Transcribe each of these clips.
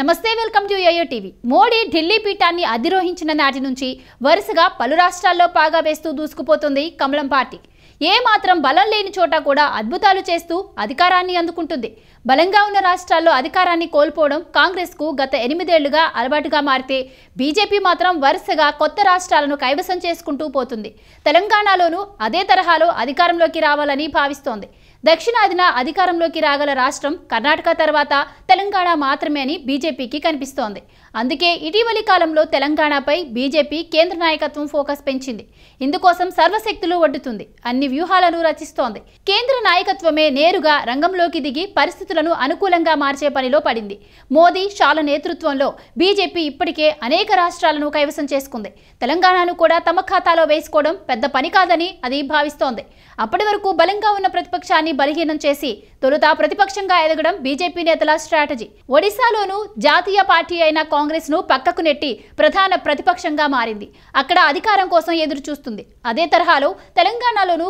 నమస్తే welcome to YoYo TV Modi Delhi పీఠాన్ని అధిరోహించిన నాటి నుంచి వరుసగా పలు రాష్ట్రాల్లో పాగా వేస్తూ దూసుకుపోతుంది కమలం పార్టీ ఏ మాత్రం బలం లేని చోట కూడా అద్భుతాలు చేస్తూ అధికారాన్ని అందుకుంటుంది బలంగా ఉన్న రాష్ట్రాల్లో అధికారాన్ని కోల్పోవడం కాంగ్రెస్కు గత ఎనిమిదేళ్లుగా అలవాటుగా మారితే బీజేపీ మాత్రం వరుసగా కొత్త రాష్ట్రాలను కైవసం చేసుకుంటూ పోతుంది తెలంగాణలోనూ అదే తరహాలో అధికారంలోకి రావాలని భావిస్తోంది దక్షిణాదిన అధికారంలోకి రాగల రాష్ట్రం కర్ణాటక తర్వాత తెలంగాణ మాత్రమే అని బీజేపీకి కనిపిస్తోంది అందుకే ఇటీవలి కాలంలో తెలంగాణపై బీజేపీ కేంద్ర నాయకత్వం ఫోకస్ పెంచింది ఇందుకోసం సర్వశక్తులు వడ్డుతుంది అన్ని వ్యూహాలను రచిస్తోంది కేంద్ర నాయకత్వమే నేరుగా రంగంలోకి దిగి పరిస్థితులను అనుకూలంగా మార్చే పనిలో పడింది మోదీ షాల నేతృత్వంలో బీజేపీ ఇప్పటికే అనేక రాష్ట్రాలను కైవసం చేసుకుంది తెలంగాణను కూడా తమ ఖాతాలో వేసుకోవడం పెద్ద పని కాదని అది భావిస్తోంది అప్పటి వరకు బలంగా ఉన్న ప్రతిపక్షాన్ని ప్రభుత్వాన్ని బలహీనం చేసి తొలుత ప్రతిపక్షంగా ఎదగడం బీజేపీ నేతల స్ట్రాటజీ ఒడిశాలోనూ జాతీయ పార్టీ అయిన కాంగ్రెస్ ను పక్కకు నెట్టి ప్రధాన ప్రతిపక్షంగా మారింది అక్కడ అధికారం కోసం ఎదురు చూస్తుంది అదే తరహాలో తెలంగాణలోనూ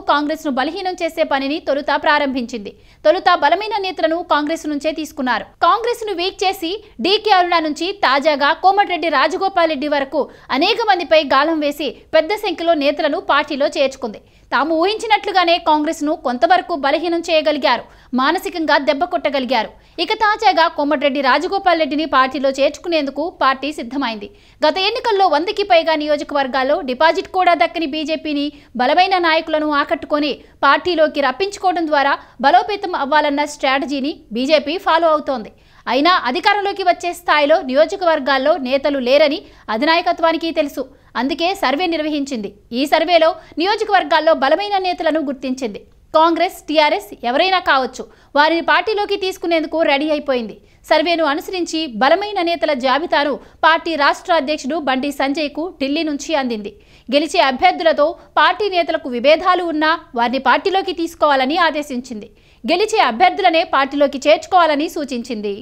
ను బలహీనం చేసే పనిని తొలుత ప్రారంభించింది తొలుత బలమైన నేతలను కాంగ్రెస్ నుంచే తీసుకున్నారు కాంగ్రెస్ ను వీక్ చేసి డీకే అరుణ నుంచి తాజాగా కోమటిరెడ్డి రాజగోపాల్ రెడ్డి వరకు అనేక మందిపై గాలం వేసి పెద్ద సంఖ్యలో నేతలను పార్టీలో చేర్చుకుంది తాము ఊహించినట్లుగానే కాంగ్రెస్ ను కొంతవరకు బలహీన బలహీనం చేయగలిగారు మానసికంగా దెబ్బ కొట్టగలిగారు ఇక తాజాగా కోమటిరెడ్డి రాజగోపాల్ రెడ్డిని పార్టీలో చేర్చుకునేందుకు పార్టీ సిద్ధమైంది గత ఎన్నికల్లో వందకి పైగా నియోజకవర్గాల్లో డిపాజిట్ కూడా దక్కని బీజేపీని బలమైన నాయకులను ఆకట్టుకొని పార్టీలోకి రప్పించుకోవడం ద్వారా బలోపేతం అవ్వాలన్న స్ట్రాటజీని బీజేపీ ఫాలో అవుతోంది అయినా అధికారంలోకి వచ్చే స్థాయిలో నియోజకవర్గాల్లో నేతలు లేరని అధినాయకత్వానికి తెలుసు అందుకే సర్వే నిర్వహించింది ఈ సర్వేలో నియోజకవర్గాల్లో బలమైన నేతలను గుర్తించింది కాంగ్రెస్ టీఆర్ఎస్ ఎవరైనా కావచ్చు వారిని పార్టీలోకి తీసుకునేందుకు రెడీ అయిపోయింది సర్వేను అనుసరించి బలమైన నేతల జాబితాను పార్టీ రాష్ట్ర అధ్యక్షుడు బండి సంజయ్కు ఢిల్లీ నుంచి అందింది గెలిచే అభ్యర్థులతో పార్టీ నేతలకు విభేదాలు ఉన్నా వారిని పార్టీలోకి తీసుకోవాలని ఆదేశించింది గెలిచే అభ్యర్థులనే పార్టీలోకి చేర్చుకోవాలని సూచించింది